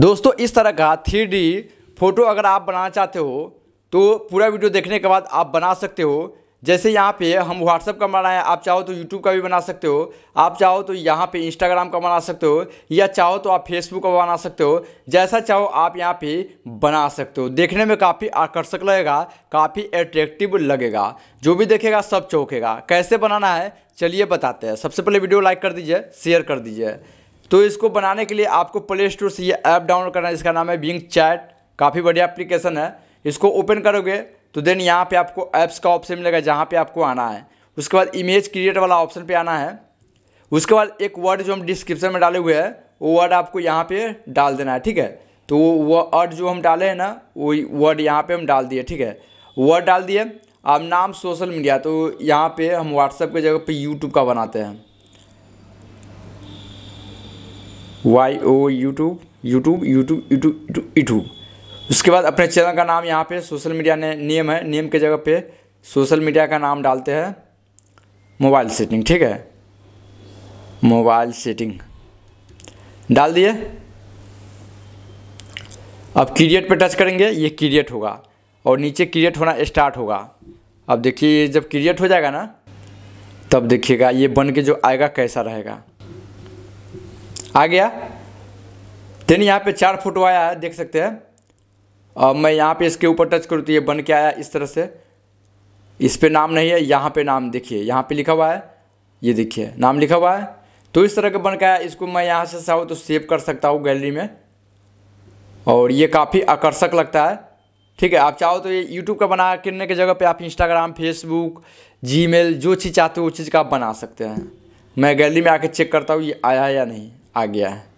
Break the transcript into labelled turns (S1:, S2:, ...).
S1: दोस्तों इस तरह का थ्री फ़ोटो अगर आप बनाना चाहते हो तो पूरा वीडियो देखने के बाद आप बना सकते हो जैसे यहाँ पे हम व्हाट्सअप का बनाए आप चाहो तो यूट्यूब का भी बना सकते हो आप चाहो तो यहाँ पे इंस्टाग्राम का बना सकते हो या चाहो तो आप फेसबुक का बना सकते हो जैसा चाहो आप यहाँ पे बना सकते हो देखने में काफ़ी आकर्षक लगेगा काफ़ी एट्रैक्टिव लगेगा जो भी देखेगा सब चौंकेगा कैसे बनाना है चलिए बताते हैं सबसे पहले वीडियो लाइक कर दीजिए शेयर कर दीजिए तो इसको बनाने के लिए आपको प्ले स्टोर से ये ऐप डाउनलोड करना है जिसका नाम है बिंग चैट काफ़ी बढ़िया एप्लीकेशन है इसको ओपन करोगे तो देन यहाँ पे आपको ऐप्स का ऑप्शन मिलेगा जहाँ पे आपको आना है उसके बाद इमेज क्रिएट वाला ऑप्शन पे आना है उसके बाद एक वर्ड जो हम डिस्क्रिप्शन में डाले हुए हैं वो वर्ड आपको यहाँ पे डाल देना है ठीक है तो वो वर्ड जो हम डाले हैं ना वो वर्ड यहाँ पे हम डाल दिए ठीक है वर्ड डाल दिए अब नाम सोशल मीडिया तो यहाँ पर हम व्हाट्सअप की जगह पर यूट्यूब का बनाते हैं Y O YouTube YouTube YouTube YouTube YouTube उसके बाद अपने चैनल का नाम यहाँ पे सोशल मीडिया ने नियम है नियम के जगह पे सोशल मीडिया का नाम डालते हैं मोबाइल सेटिंग ठीक है मोबाइल सेटिंग डाल दिए अब क्रिएट पे टच करेंगे ये क्रिएट होगा और नीचे क्रिएट होना स्टार्ट होगा अब देखिए जब क्रिएट हो जाएगा ना तब देखिएगा ये बन के जो आएगा कैसा रहेगा आ गया देन यहाँ पे चार फोटो आया है देख सकते हैं और मैं यहाँ पे इसके ऊपर टच करूँ तो ये बन के आया इस तरह से इस पर नाम नहीं है यहाँ पे नाम देखिए यहाँ पे लिखा हुआ है ये देखिए नाम लिखा हुआ है तो इस तरह का बन के आया इसको मैं यहाँ से चाहूँ तो सेव कर सकता हूँ गैलरी में और ये काफ़ी आकर्षक लगता है ठीक है आप चाहो तो ये यूट्यूब का बना करने के जगह पे आप इंस्टाग्राम फेसबुक जीमेल जो चीज़ चाहते हो वो चीज़ का आप बना सकते हैं मैं गैलरी में आके चेक करता हूँ ये आया या नहीं आ गया है